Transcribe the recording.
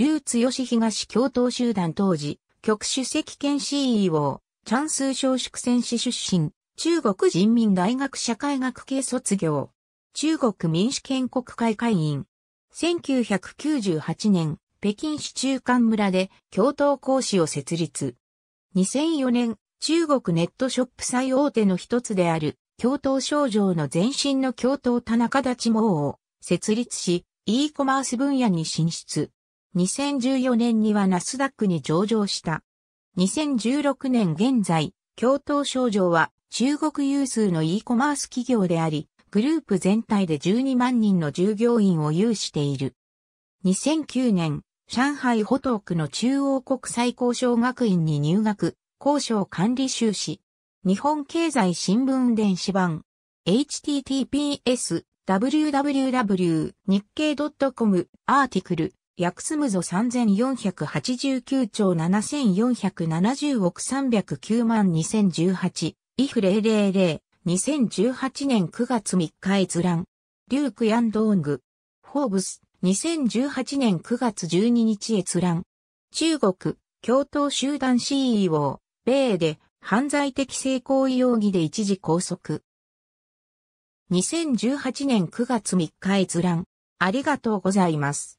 劉吉東共闘集団当時、局主席兼 CEO、チャンスー小祝選手出身、中国人民大学社会学系卒業、中国民主建国会会員、1998年、北京市中間村で共闘講師を設立。2004年、中国ネットショップ最大手の一つである、共闘症状の前身の共闘田中立毛を設立し、e コマース分野に進出。2014年にはナスダックに上場した。2016年現在、京東商場は中国有数の e コマース企業であり、グループ全体で12万人の従業員を有している。2009年、上海保東区の中央国際交渉学院に入学、交渉管理修士。日本経済新聞電子版。https www 日経 .com アーティクル約すむぞ3489兆7470億309万2018、イフ000、2018年9月3日閲覧。リューク・ヤンドーング。フォーブス、2018年9月12日閲覧。中国、共闘集団 CEO、米で犯罪的性行為容疑で一時拘束。2018年9月3日閲覧。ありがとうございます。